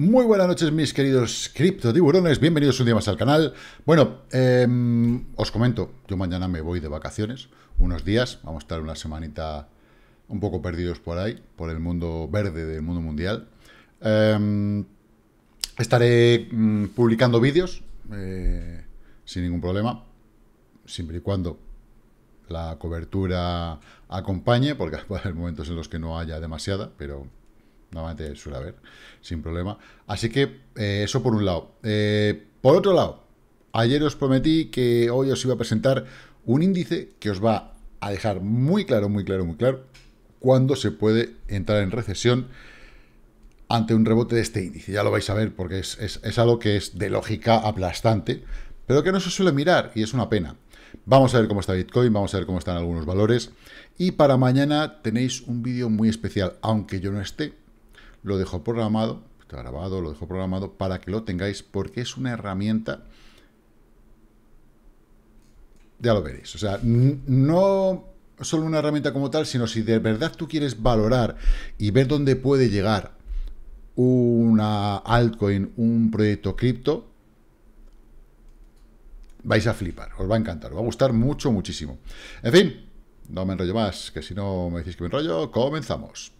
Muy buenas noches mis queridos criptodiburones, bienvenidos un día más al canal. Bueno, em, os comento, yo mañana me voy de vacaciones, unos días, vamos a estar una semanita un poco perdidos por ahí, por el mundo verde del mundo mundial. Em, estaré mm, publicando vídeos eh, sin ningún problema, siempre y cuando la cobertura acompañe, porque hay momentos en los que no haya demasiada, pero normalmente suele haber, sin problema. Así que eh, eso por un lado. Eh, por otro lado, ayer os prometí que hoy os iba a presentar un índice que os va a dejar muy claro, muy claro, muy claro cuándo se puede entrar en recesión ante un rebote de este índice. Ya lo vais a ver porque es, es algo que es de lógica aplastante, pero que no se suele mirar y es una pena. Vamos a ver cómo está Bitcoin, vamos a ver cómo están algunos valores. Y para mañana tenéis un vídeo muy especial, aunque yo no esté, lo dejo programado, está grabado, lo dejo programado para que lo tengáis porque es una herramienta, ya lo veréis, o sea, no solo una herramienta como tal, sino si de verdad tú quieres valorar y ver dónde puede llegar una altcoin, un proyecto cripto, vais a flipar, os va a encantar, os va a gustar mucho, muchísimo. En fin, no me enrollo más, que si no me decís que me enrollo, comenzamos.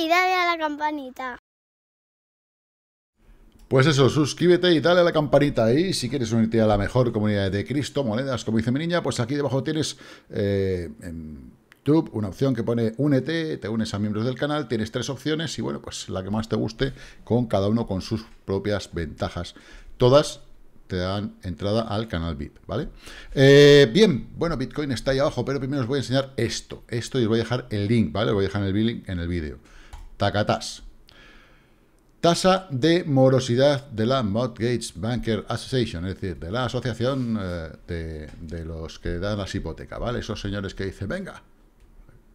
y dale a la campanita. Pues eso, suscríbete y dale a la campanita. ahí. si quieres unirte a la mejor comunidad de Cristo, monedas, como dice mi niña, pues aquí debajo tienes eh, en YouTube una opción que pone únete, te unes a miembros del canal, tienes tres opciones y bueno, pues la que más te guste, con cada uno con sus propias ventajas. Todas te dan entrada al canal VIP, ¿vale? Eh, bien, bueno, Bitcoin está ahí abajo, pero primero os voy a enseñar esto, esto y os voy a dejar el link, ¿vale? Os voy a dejar el link en el vídeo. Tacatás. Tasa de morosidad de la Mortgage Banker Association, es decir, de la asociación eh, de, los que dan las hipotecas, ¿vale? Esos señores que dicen, venga,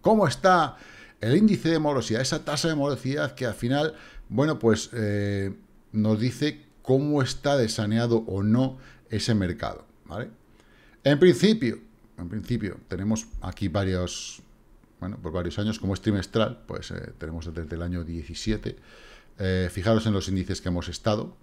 ¿cómo está el índice de morosidad? Esa tasa de morosidad que al final, bueno, pues eh, nos dice cómo está desaneado o no ese mercado, ¿vale? En principio, en principio, tenemos aquí varios, bueno, por varios años, como es trimestral, pues eh, tenemos desde el año 17. Eh, fijaros en los índices que hemos estado,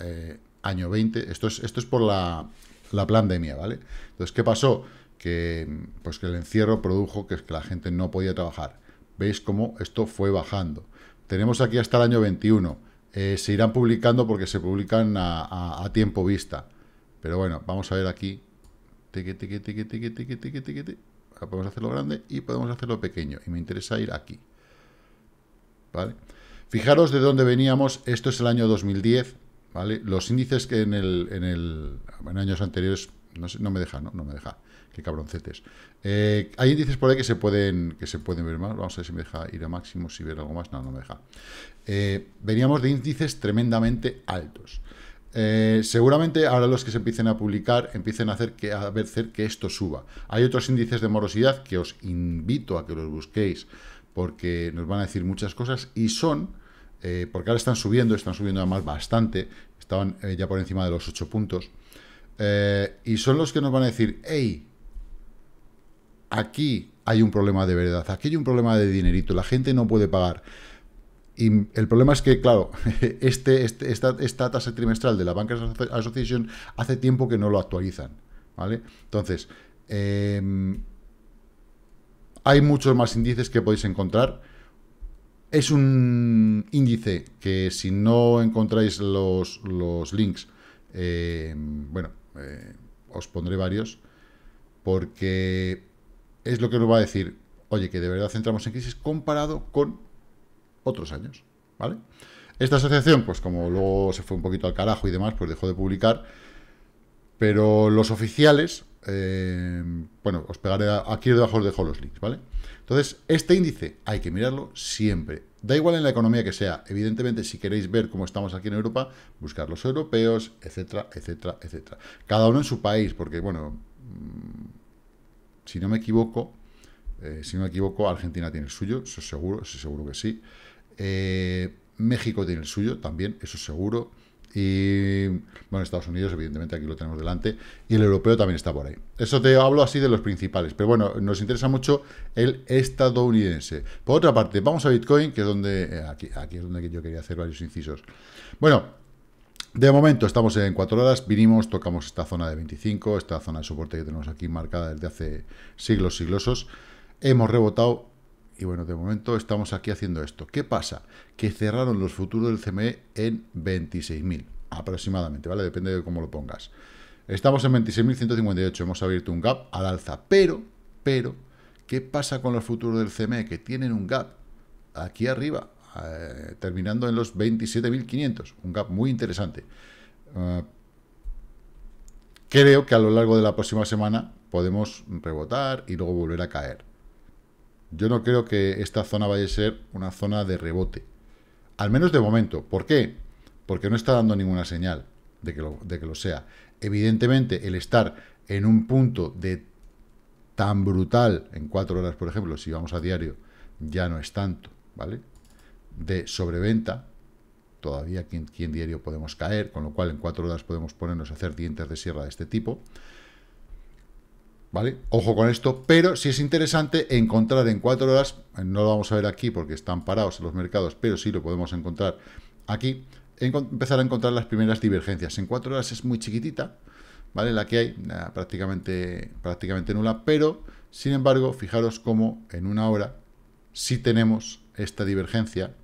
eh, año 20, esto es, esto es por la, la, pandemia, ¿vale? Entonces, ¿qué pasó? Que, pues que el encierro produjo que, la gente no podía trabajar. ¿Veis cómo esto fue bajando? Tenemos aquí hasta el año 21. se irán publicando porque se publican a, tiempo vista. Pero bueno, vamos a ver aquí podemos hacerlo grande y podemos hacerlo pequeño. Y me interesa ir aquí. ¿Vale? Fijaros de dónde veníamos. Esto es el año 2010. ¿Vale? Los índices que en, el, en, años anteriores... No, me deja, ¿no? me deja. Qué cabroncetes. Eh, hay índices por ahí que se pueden que se pueden ver más. Vamos a ver si me deja ir a máximo, si ver algo más. No, no me deja. Eh, veníamos de índices tremendamente altos. Eh, seguramente ahora los que se empiecen a publicar empiecen a hacer que, a que esto suba. Hay otros índices de morosidad que os invito a que los busquéis porque nos van a decir muchas cosas y son, eh, porque ahora están subiendo, están subiendo además bastante, estaban eh, ya por encima de los 8 puntos, y son los que nos van a decir, hey, aquí hay un problema de verdad, aquí hay un problema de dinerito, la gente no puede pagar. Y el problema es que, claro, este, este esta, tasa trimestral de la Bankers Association hace tiempo que no lo actualizan. ¿vale? Entonces, em, hay muchos más índices que podéis encontrar. Es un índice que si no encontráis los, links, em, bueno, eh, os pondré varios, porque es lo que nos va a decir, oye, que de verdad entramos en crisis comparado con otros años, ¿vale? Esta asociación, pues como luego se fue un poquito al carajo y demás, pues dejó de publicar, pero los oficiales, eh, bueno, os pegaré aquí debajo os dejo los links, ¿vale? Entonces, este índice hay que mirarlo siempre. Da igual en la economía que sea. Evidentemente, si queréis ver cómo estamos aquí en Europa, buscar los europeos, etcétera, etcétera, etcétera. Cada uno en su país, porque, bueno, mm, si no me equivoco, eh, si no me equivoco, Argentina tiene el suyo, eso seguro, eso seguro que sí. Eh, México tiene el suyo también, eso seguro. Y bueno, Estados Unidos, evidentemente, aquí lo tenemos delante. Y el europeo también está por ahí. Eso te hablo así de los principales. Pero bueno, nos interesa mucho el estadounidense. Por otra parte, vamos a Bitcoin, que es donde. Eh, aquí, aquí es donde yo quería hacer varios incisos. Bueno, de momento estamos en 4 horas, vinimos, tocamos esta zona de 25, esta zona de soporte que tenemos aquí marcada desde hace siglos, siglosos. Hemos rebotado, y bueno, de momento estamos aquí haciendo esto. ¿Qué pasa? Que cerraron los futuros del CME en 26.000 aproximadamente, ¿vale? Depende de cómo lo pongas. Estamos en 26.158, hemos abierto un gap al alza, pero, pero, ¿qué pasa con los futuros del CME? Que tienen un gap aquí arriba, eh, terminando en los 27.500, un gap muy interesante. Eh, creo que a lo largo de la próxima semana podemos rebotar y luego volver a caer yo no creo que esta zona vaya a ser una zona de rebote. Al menos de momento. ¿Por qué? Porque no está dando ninguna señal de que lo, de que lo sea. Evidentemente, el estar en un punto de tan brutal en cuatro horas, por ejemplo, si vamos a diario, ya no es tanto, ¿vale? De sobreventa, todavía aquí en, diario podemos caer, con lo cual en cuatro horas podemos ponernos a hacer dientes de sierra de este tipo. ¿Vale? Ojo con esto, pero sí es interesante encontrar en cuatro horas, no lo vamos a ver aquí porque están parados en los mercados, pero sí lo podemos encontrar aquí, empezar a encontrar las primeras divergencias. En cuatro horas es muy chiquitita, ¿vale? La que hay, prácticamente, prácticamente nula, pero sin embargo, fijaros cómo en una hora sí tenemos esta divergencia.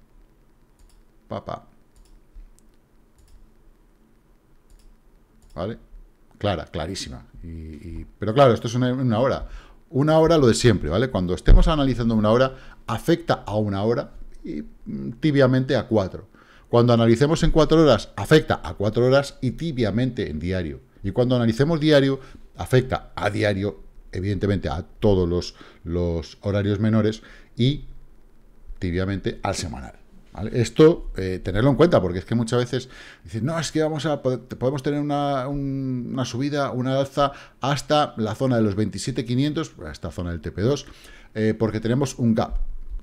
Papá. ¿Vale? clara, clarísima. pero claro, esto es una, hora. Una hora lo de siempre, ¿vale? Cuando estemos analizando una hora, afecta a una hora y mm, tibiamente a cuatro. Cuando analicemos en cuatro horas, afecta a cuatro horas y tibiamente en diario. Y cuando analicemos diario, afecta a diario, evidentemente, a todos los, los horarios menores y tibiamente al semanal. Esto, eh, tenerlo en cuenta, porque es que muchas veces dicen, no, es que vamos a podemos tener una, subida, una alza hasta la zona de los 27,500, la pues, zona del TP2, eh, porque tenemos un gap.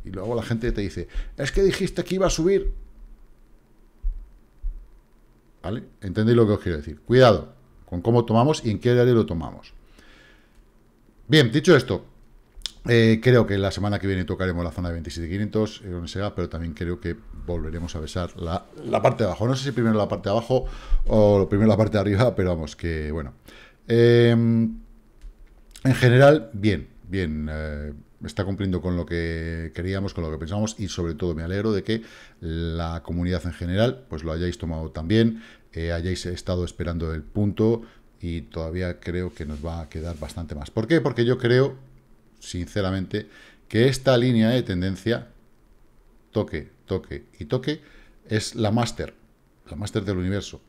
Y luego la gente te dice, es que dijiste que iba a subir. ¿Vale? ¿Entendéis lo que os quiero decir? Cuidado con cómo tomamos y en qué área lo tomamos. Bien, dicho esto, eh, creo que la semana que viene tocaremos la zona de 27.500 en eh, pero también creo que volveremos a besar la, parte de abajo. No sé si primero la parte de abajo o primero la parte de arriba, pero vamos, que bueno. Em, en general, bien, bien. Eh, está cumpliendo con lo que queríamos, con lo que pensamos y sobre todo me alegro de que la comunidad en general pues lo hayáis tomado también, hayáis estado esperando el punto y todavía creo que nos va a quedar bastante más. ¿Por qué? Porque yo creo sinceramente, que esta línea de tendencia toque, toque y toque es la máster, la máster del universo.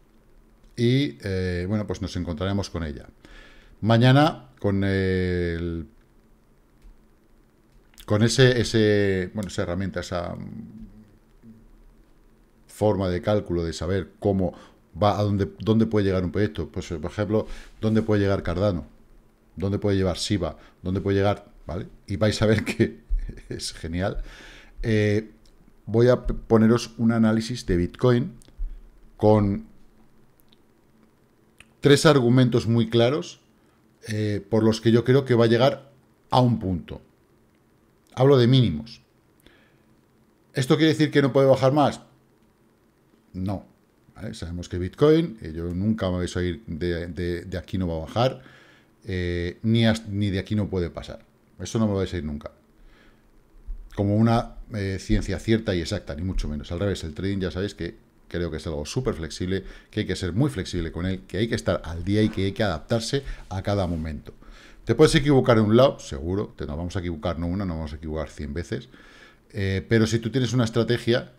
Y eh, bueno, pues nos encontraremos con ella. Mañana con el con ese, ese bueno, esa herramienta, esa forma de cálculo de saber cómo va a dónde, dónde puede llegar un proyecto, pues por ejemplo, dónde puede llegar Cardano, dónde puede llevar Siva dónde puede llegar y vais a ver que es genial. Eh, voy a poneros un análisis de Bitcoin con tres argumentos muy claros eh, por los que yo creo que va a llegar a un punto. Hablo de mínimos. ¿Esto quiere decir que no puede bajar más? No. Sabemos que Bitcoin, eh, yo nunca me voy a ir de, aquí no va a bajar, ni de aquí no puede pasar. Eso no me lo vais a ir nunca. Como una eh, ciencia cierta y exacta, ni mucho menos. Al revés, el trading ya sabéis que creo que es algo súper flexible, que hay que ser muy flexible con él, que hay que estar al día y que hay que adaptarse a cada momento. Te puedes equivocar en un lado, seguro, te nos vamos a equivocar no una, nos vamos a equivocar 100 veces, eh, pero si tú tienes una estrategia,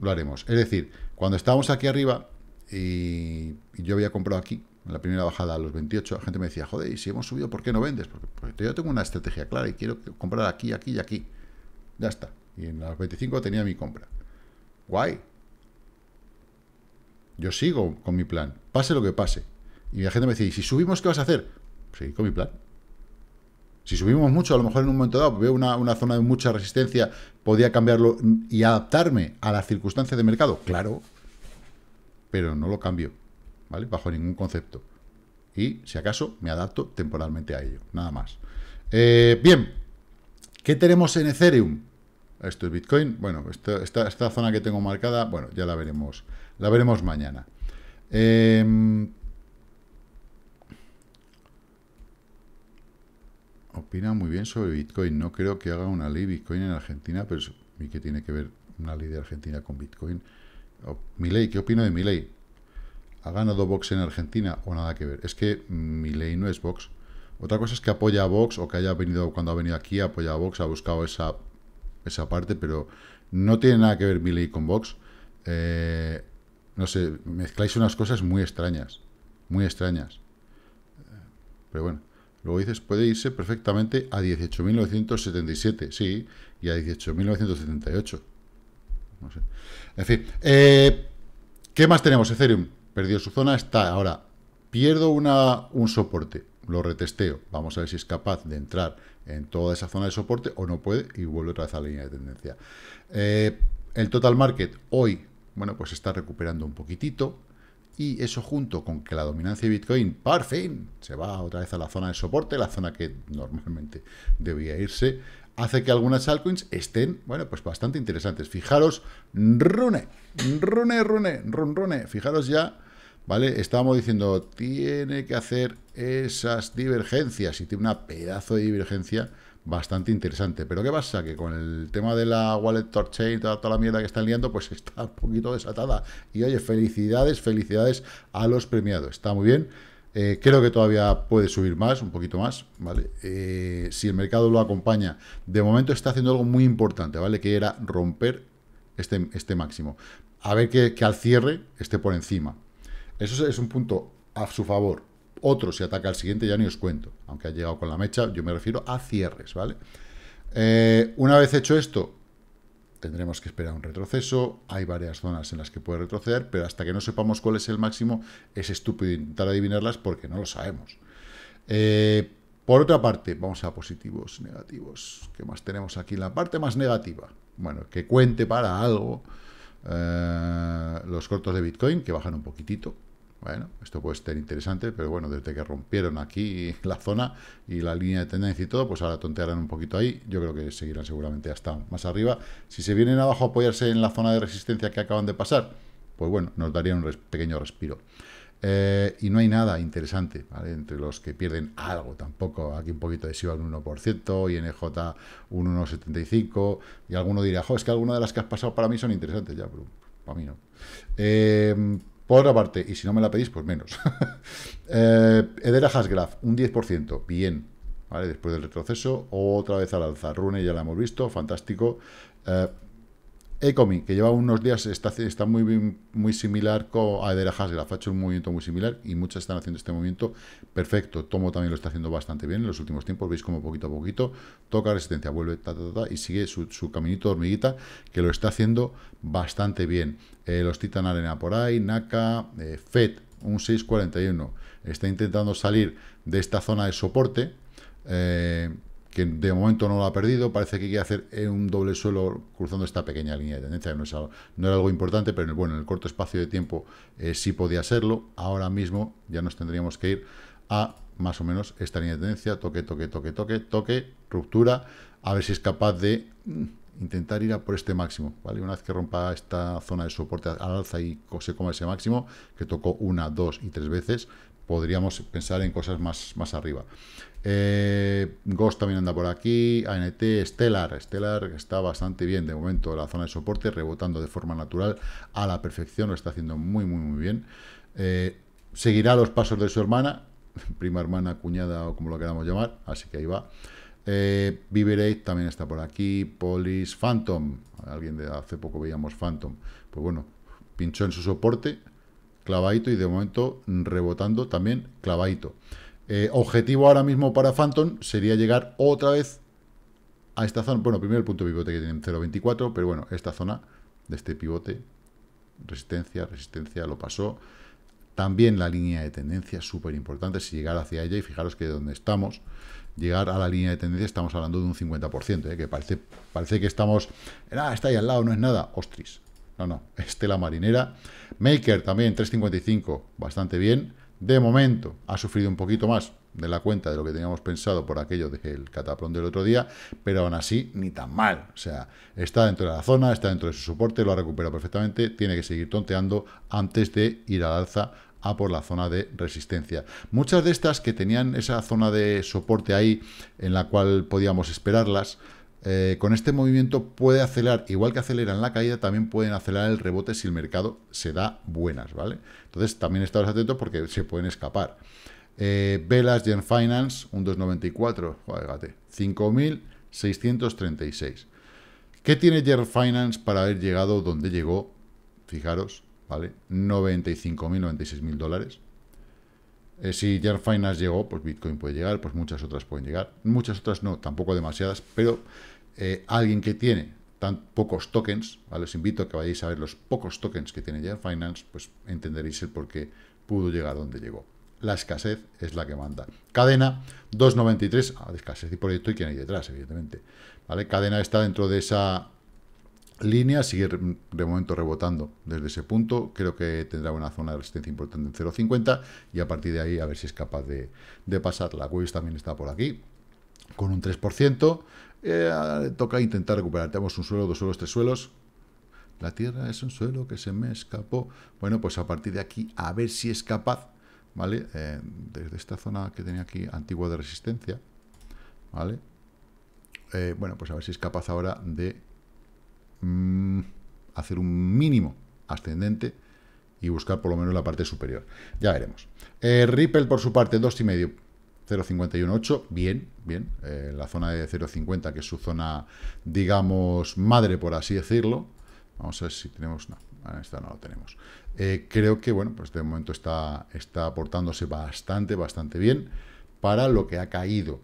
lo haremos. Es decir, cuando estábamos aquí arriba y yo había comprado aquí, en la primera bajada a los 28, la gente me decía, joder, y si hemos subido, ¿por qué no vendes? Porque, yo tengo una estrategia clara y quiero comprar aquí, aquí y aquí. Ya está. Y en los 25 tenía mi compra. Guay. Yo sigo con mi plan, pase lo que pase. Y la gente me decía, ¿y si subimos, qué vas a hacer? seguí con mi plan. Si subimos mucho, a lo mejor en un momento dado veo una, una zona de mucha resistencia, podía cambiarlo y adaptarme a las circunstancias de mercado. Claro, pero no lo cambio. ¿vale? Bajo ningún concepto. Y, si acaso, me adapto temporalmente a ello, nada más. Eh, bien, ¿qué tenemos en Ethereum? Esto es Bitcoin. Bueno, esta, esta, zona que tengo marcada, bueno, ya la veremos, la veremos mañana. Em, opina muy bien sobre Bitcoin. No creo que haga una ley Bitcoin en Argentina, pero ¿y qué tiene que ver una ley de Argentina con Bitcoin? mi ley, ¿qué opino de mi ley? ¿Ha ganado Vox en Argentina o nada que ver? Es que mi ley no es Vox. Otra cosa es que apoya a Vox o que haya venido cuando ha venido aquí, apoya a Vox, ha buscado esa, esa parte, pero no tiene nada que ver mi ley con Vox. Eh, no sé, mezcláis unas cosas muy extrañas, muy extrañas. Eh, pero bueno, luego dices, puede irse perfectamente a 18.977, sí, y a 18.978. No sé. En fin, eh, ¿qué más tenemos, Ethereum? perdió su zona, está ahora, pierdo una, un soporte, lo retesteo, vamos a ver si es capaz de entrar en toda esa zona de soporte o no puede y vuelve otra vez a la línea de tendencia. Eh, el total market hoy, bueno, pues está recuperando un poquitito y eso junto con que la dominancia de Bitcoin, por fin, se va otra vez a la zona de soporte, la zona que normalmente debía irse, hace que algunas altcoins estén, bueno, pues bastante interesantes. Fijaros, Rune, Rune, Rune, Rune, Rune, fijaros ya, ¿vale? Estábamos diciendo, tiene que hacer esas divergencias y tiene una pedazo de divergencia bastante interesante. Pero ¿qué pasa? Que con el tema de la wallet torchain, toda, toda la mierda que están liando, pues está un poquito desatada. Y oye, felicidades, felicidades a los premiados. Está muy bien. Eh, creo que todavía puede subir más, un poquito más, ¿vale? Eh, si el mercado lo acompaña. De momento está haciendo algo muy importante, ¿vale? Que era romper este, este máximo. A ver que, al cierre esté por encima. Eso es un punto a su favor. Otro, si ataca al siguiente, ya ni os cuento. Aunque ha llegado con la mecha, yo me refiero a cierres, ¿vale? Eh, una vez hecho esto, tendremos que esperar un retroceso, hay varias zonas en las que puede retroceder, pero hasta que no sepamos cuál es el máximo, es estúpido intentar adivinarlas porque no lo sabemos. Eh, por otra parte, vamos a positivos, negativos. ¿Qué más tenemos aquí? La parte más negativa. Bueno, que cuente para algo eh, los cortos de Bitcoin, que bajan un poquitito, bueno, esto puede ser interesante, pero bueno, desde que rompieron aquí la zona y la línea de tendencia y todo, pues ahora tontearán un poquito ahí. Yo creo que seguirán seguramente hasta más arriba. Si se vienen abajo a apoyarse en la zona de resistencia que acaban de pasar, pues bueno, nos daría un pequeño respiro. Eh, y no hay nada interesante, ¿vale? Entre los que pierden algo tampoco. Aquí un poquito de SIBA un 1%, INJ un 1,75%, y alguno dirá, jo, es que algunas de las que has pasado para mí son interesantes. Ya, pero para mí no. Eh, por otra parte, y si no me la pedís, pues menos. eh, Edera Hasgraf, un 10%, bien. ¿Vale? Después del retroceso, otra vez al alza. Rune ya la hemos visto, fantástico. Eh, Ecomi, que lleva unos días, está, muy, muy similar a Eder Hasgraf, ha hecho un movimiento muy similar y muchas están haciendo este movimiento perfecto. Tomo también lo está haciendo bastante bien en los últimos tiempos, veis como poquito a poquito toca resistencia, vuelve y sigue su, caminito de hormiguita que lo está haciendo bastante bien. Eh, los Titan Arena por ahí, Naka, eh, FED, un 641, está intentando salir de esta zona de soporte. Eh, que de momento no lo ha perdido, parece que quiere hacer eh, un doble suelo cruzando esta pequeña línea de tendencia, no, es algo, era algo importante, pero bueno, en el corto espacio de tiempo eh, sí podía serlo, ahora mismo ya nos tendríamos que ir a más o menos esta línea de tendencia, toque, toque, toque, toque, toque, ruptura, a ver si es capaz de mm, intentar ir a por este máximo, ¿vale? Una vez que rompa esta zona de soporte al alza y se coma ese máximo, que tocó una, dos y tres veces, podríamos pensar en cosas más, más arriba. Eh, Ghost también anda por aquí, ANT, Stellar, Stellar está bastante bien de momento la zona de soporte, rebotando de forma natural a la perfección, lo está haciendo muy, muy, muy bien. Eh, seguirá los pasos de su hermana, prima hermana, cuñada o como lo queramos llamar, así que ahí va. Eh, también está por aquí, Polis, Phantom, alguien de hace poco veíamos Phantom, pues bueno, pinchó en su soporte, clavadito y de momento mm, rebotando también clavadito. Eh, objetivo ahora mismo para Phantom sería llegar otra vez a esta zona. Bueno, primero el punto pivote que tienen 0.24, pero bueno, esta zona de este pivote, resistencia, resistencia, lo pasó. También la línea de tendencia, súper importante, si llegar hacia ella, y fijaros que donde estamos, llegar a la línea de tendencia, estamos hablando de un 50%, eh, que parece, parece que estamos, ah, está ahí al lado, no es nada, ostris, no, no, Estela Marinera. Maker también, 3.55, bastante bien. De momento ha sufrido un poquito más de la cuenta de lo que teníamos pensado por aquello del cataplón del otro día, pero aún así ni tan mal. O sea, está dentro de la zona, está dentro de su soporte, lo ha recuperado perfectamente, tiene que seguir tonteando antes de ir al alza a por la zona de resistencia. Muchas de estas que tenían esa zona de soporte ahí en la cual podíamos esperarlas, eh, con este movimiento puede acelerar, igual que aceleran la caída, también pueden acelerar el rebote si el mercado se da buenas, ¿vale? Entonces también estaros atentos porque se pueden escapar. Eh, Velas Gen Finance, un 2,94, fíjate, 5.636. ¿Qué tiene Gen Finance para haber llegado donde llegó? Fijaros, ¿vale? 95.000, 96.000 dólares. Eh, si Jar Finance llegó, pues Bitcoin puede llegar, pues muchas otras pueden llegar. Muchas otras no, tampoco demasiadas, pero eh, alguien que tiene tan pocos tokens, os invito a que vayáis a ver los pocos tokens que tiene Jar Finance, pues entenderéis el por qué pudo llegar donde llegó. La escasez es la que manda. Cadena 293, ah, escasez y proyecto y quién hay detrás, evidentemente. ¿vale? Cadena está dentro de esa línea, sigue de momento rebotando desde ese punto, creo que tendrá una zona de resistencia importante en 0.50 y a partir de ahí a ver si es capaz de, pasar. La Waves también está por aquí, con un 3%, eh, toca intentar recuperar, tenemos un suelo, dos suelos, tres suelos, la tierra es un suelo que se me escapó, bueno, pues a partir de aquí a ver si es capaz, ¿vale? Eh, desde esta zona que tenía aquí, antigua de resistencia, ¿vale? Eh, bueno, pues a ver si es capaz ahora de Mm, hacer un mínimo ascendente y buscar por lo menos la parte superior. Ya veremos. Eh, Ripple, por su parte, 2,5, 0,518, bien, bien. Eh, la zona de 0,50, que es su zona, digamos, madre, por así decirlo. Vamos a ver si tenemos... No, esta no lo tenemos. Eh, creo que, bueno, pues de momento está, está aportándose bastante, bastante bien para lo que ha caído.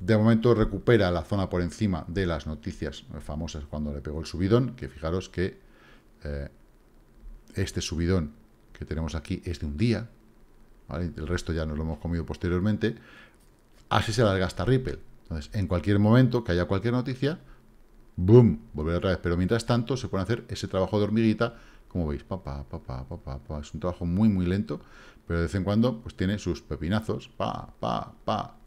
De momento recupera la zona por encima de las noticias famosas cuando le pegó el subidón, que fijaros que eh, este subidón que tenemos aquí es de un día, el resto ya nos lo hemos comido posteriormente, así se larga hasta Ripple. Entonces, en cualquier momento que haya cualquier noticia, ¡boom!, Volverá otra vez. Pero mientras tanto, se puede hacer ese trabajo de hormiguita, como veis, papá, papá, pa pa, pa. es un trabajo muy, muy lento, pero de vez en cuando, pues tiene sus pepinazos, pa, pa, pa,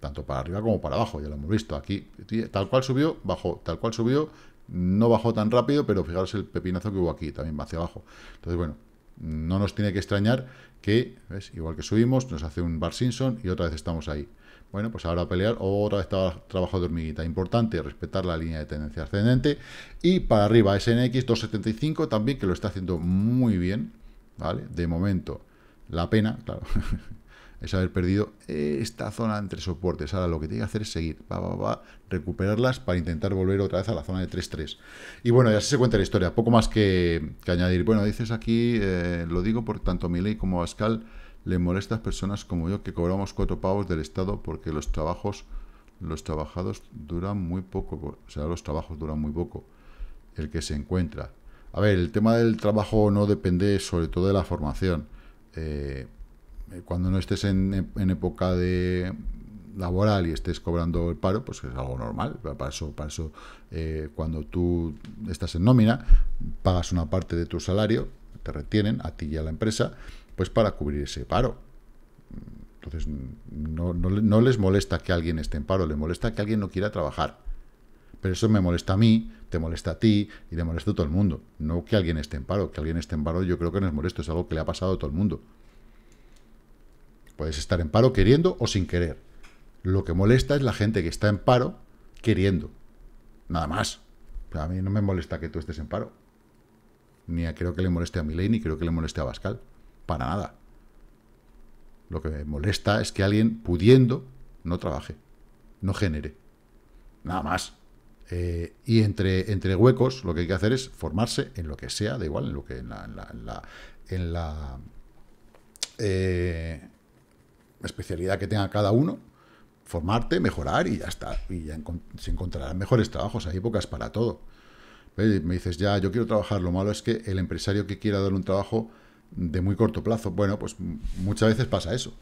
tanto para arriba como para abajo, ya lo hemos visto. Aquí, tal cual subió, bajó, tal cual subió, no bajó tan rápido, pero fijaros el pepinazo que hubo aquí, también va hacia abajo. Entonces, bueno, no nos tiene que extrañar que, ¿ves? igual que subimos, nos hace un Bar Simpson y otra vez estamos ahí. Bueno, pues ahora a pelear, otra vez trabajo de hormiguita. Importante respetar la línea de tendencia ascendente. Y para arriba, SNX 275 también, que lo está haciendo muy bien, ¿vale? De momento, la pena, claro, es haber perdido eh, esta zona entre soportes. Ahora lo que tiene que hacer es seguir, va, va, va, recuperarlas para intentar volver otra vez a la zona de 3-3. Y bueno, ya se cuenta la historia, poco más que, añadir. Bueno, dices aquí, eh, lo digo por tanto Miley como Pascal, le molesta a personas como yo que cobramos cuatro pavos del Estado porque los trabajos, los trabajados duran muy poco, o sea, los trabajos duran muy poco, el que se encuentra. A ver, el tema del trabajo no depende sobre todo de la formación. Eh, eh, cuando no estés en, época de laboral y estés cobrando el paro, pues es algo normal. Para eso, para eso eh, cuando tú estás en nómina, pagas una parte de tu salario, te retienen a ti y a la empresa, pues para cubrir ese paro. Entonces, no, no les molesta que alguien esté en paro, les molesta que alguien no quiera trabajar. Pero eso me molesta a mí, te molesta a ti y le molesta a todo el mundo. No que alguien esté en paro, que alguien esté en paro yo creo que no es molesto, es algo que le ha pasado a todo el mundo. Puedes estar en paro queriendo o sin querer. Lo que molesta es la gente que está en paro queriendo. Nada más. A mí no me molesta que tú estés en paro. Ni a, creo que le moleste a Milei, ni creo que le moleste a Pascal. Para nada. Lo que me molesta es que alguien pudiendo no trabaje, no genere. Nada más. Eh, y entre, entre huecos lo que hay que hacer es formarse en lo que sea, da igual, en lo que la... en la eh, especialidad que tenga cada uno, formarte, mejorar y ya está. Y ya se encontrarán mejores trabajos, hay épocas para todo. Me dices, ya, yo quiero trabajar, lo malo es que el empresario que quiera dar un trabajo de muy corto plazo, bueno, pues muchas veces pasa eso.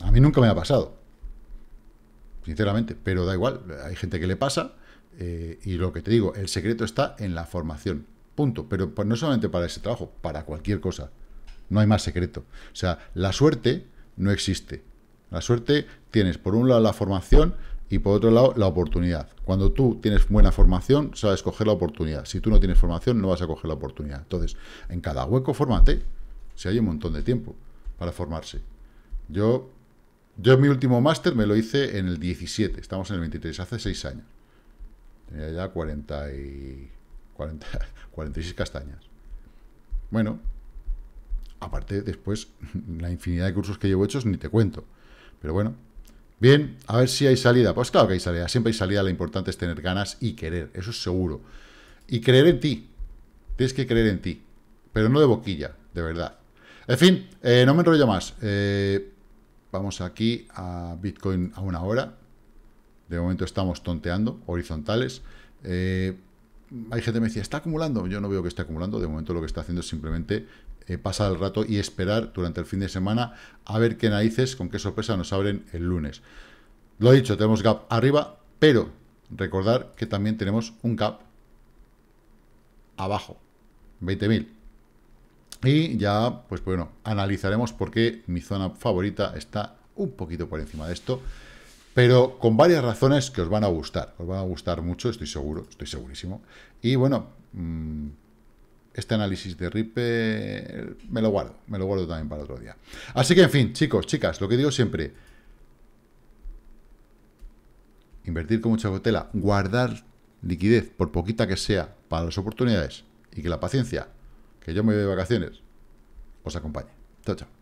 A mí nunca me ha pasado, sinceramente, pero da igual, hay gente que le pasa eh, y lo que te digo, el secreto está en la formación, punto. Pero pues, no solamente para ese trabajo, para cualquier cosa, no hay más secreto. O sea, la suerte no existe. La suerte tienes por un lado la formación y por otro lado la oportunidad. Cuando tú tienes buena formación, sabes coger la oportunidad. Si tú no tienes formación, no vas a coger la oportunidad. Entonces, en cada hueco, fórmate. Si hay un montón de tiempo para formarse. Yo, yo mi último máster me lo hice en el 17, estamos en el 23, hace 6 años. Tenía ya 40 y, 40, 46 castañas. Bueno, Aparte, después, la infinidad de cursos que llevo hechos ni te cuento. Pero bueno, bien, a ver si hay salida. Pues claro que hay salida, siempre hay salida. Lo importante es tener ganas y querer, eso es seguro. Y creer en ti. Tienes que creer en ti. Pero no de boquilla, de verdad. En fin, eh, no me enrollo más. Eh, vamos aquí a Bitcoin a una hora. De momento estamos tonteando, horizontales. Eh, hay gente que me decía, está acumulando. Yo no veo que esté acumulando. De momento lo que está haciendo es simplemente eh, pasar el rato y esperar durante el fin de semana a ver qué narices, con qué sorpresa nos abren el lunes. Lo he dicho, tenemos gap arriba, pero recordar que también tenemos un gap abajo, 20.000. Y ya, pues bueno, analizaremos por qué mi zona favorita está un poquito por encima de esto, pero con varias razones que os van a gustar. Os van a gustar mucho, estoy seguro, estoy segurísimo. Y bueno, mm, este análisis de Ripe me lo guardo, me lo guardo también para otro día. Así que, en fin, chicos, chicas, lo que digo siempre, invertir con mucha cautela, guardar liquidez, por poquita que sea, para las oportunidades y que la paciencia, que yo me voy de vacaciones, os acompañe. Chao, chao.